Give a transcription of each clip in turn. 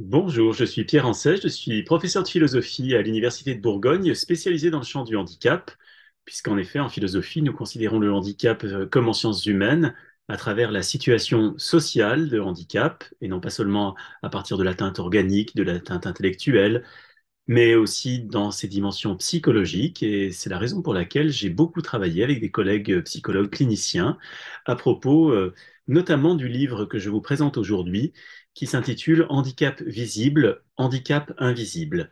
Bonjour, je suis Pierre Ansèche, je suis professeur de philosophie à l'Université de Bourgogne, spécialisé dans le champ du handicap, puisqu'en effet, en philosophie, nous considérons le handicap euh, comme en sciences humaines à travers la situation sociale de handicap, et non pas seulement à partir de l'atteinte organique, de l'atteinte intellectuelle, mais aussi dans ses dimensions psychologiques. Et c'est la raison pour laquelle j'ai beaucoup travaillé avec des collègues euh, psychologues cliniciens à propos euh, notamment du livre que je vous présente aujourd'hui, qui s'intitule Handicap visible, handicap invisible.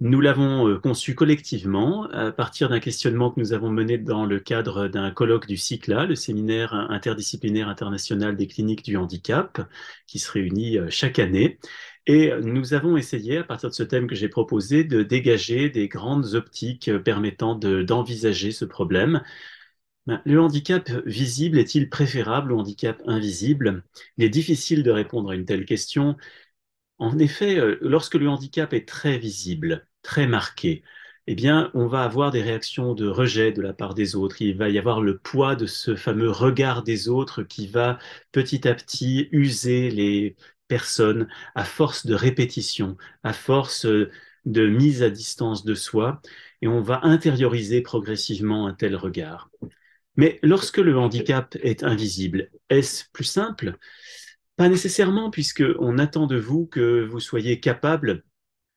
Nous l'avons euh, conçu collectivement à partir d'un questionnement que nous avons mené dans le cadre d'un colloque du CICLA, le séminaire interdisciplinaire international des cliniques du handicap, qui se réunit euh, chaque année. Et nous avons essayé, à partir de ce thème que j'ai proposé, de dégager des grandes optiques euh, permettant d'envisager ce problème. Ben, le handicap visible est-il préférable au handicap invisible Il est difficile de répondre à une telle question. En effet, lorsque le handicap est très visible, très marqué. eh bien, on va avoir des réactions de rejet de la part des autres. Il va y avoir le poids de ce fameux regard des autres qui va petit à petit user les personnes à force de répétition, à force euh, de mise à distance de soi, et on va intérioriser progressivement un tel regard. Mais lorsque le handicap est invisible, est-ce plus simple Pas nécessairement, puisque on attend de vous que vous soyez capable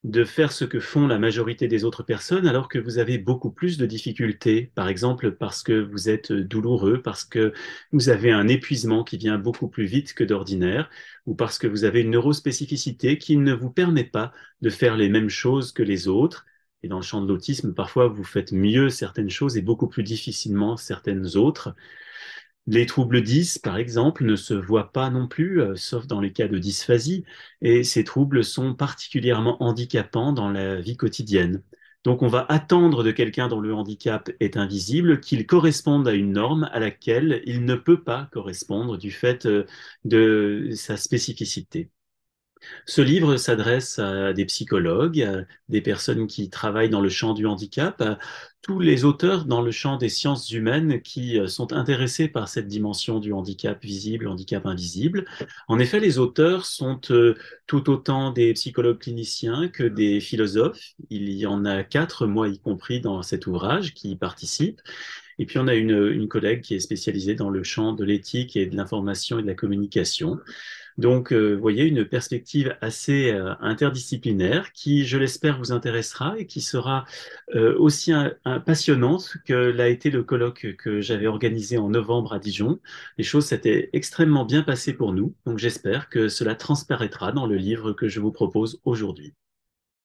de faire ce que font la majorité des autres personnes alors que vous avez beaucoup plus de difficultés, par exemple parce que vous êtes douloureux, parce que vous avez un épuisement qui vient beaucoup plus vite que d'ordinaire, ou parce que vous avez une neurospécificité qui ne vous permet pas de faire les mêmes choses que les autres. Et dans le champ de l'autisme, parfois vous faites mieux certaines choses et beaucoup plus difficilement certaines autres. Les troubles dys, par exemple, ne se voient pas non plus, euh, sauf dans les cas de dysphasie, et ces troubles sont particulièrement handicapants dans la vie quotidienne. Donc on va attendre de quelqu'un dont le handicap est invisible qu'il corresponde à une norme à laquelle il ne peut pas correspondre du fait euh, de sa spécificité. Ce livre s'adresse à des psychologues, à des personnes qui travaillent dans le champ du handicap, tous les auteurs dans le champ des sciences humaines qui euh, sont intéressés par cette dimension du handicap visible, handicap invisible. En effet, les auteurs sont euh, tout autant des psychologues cliniciens que des philosophes. Il y en a quatre, moi y compris, dans cet ouvrage qui y participent. Et puis on a une collègue qui est spécialisée dans le champ de l'éthique et de l'information et de la communication. Donc, euh, vous voyez, une perspective assez euh, interdisciplinaire qui, je l'espère, vous intéressera et qui sera euh, aussi passionnante que l'a été le colloque que j'avais organisé en novembre à Dijon. Les choses s'étaient extrêmement bien passées pour nous, donc j'espère que cela transparaîtra dans le livre que je vous propose aujourd'hui.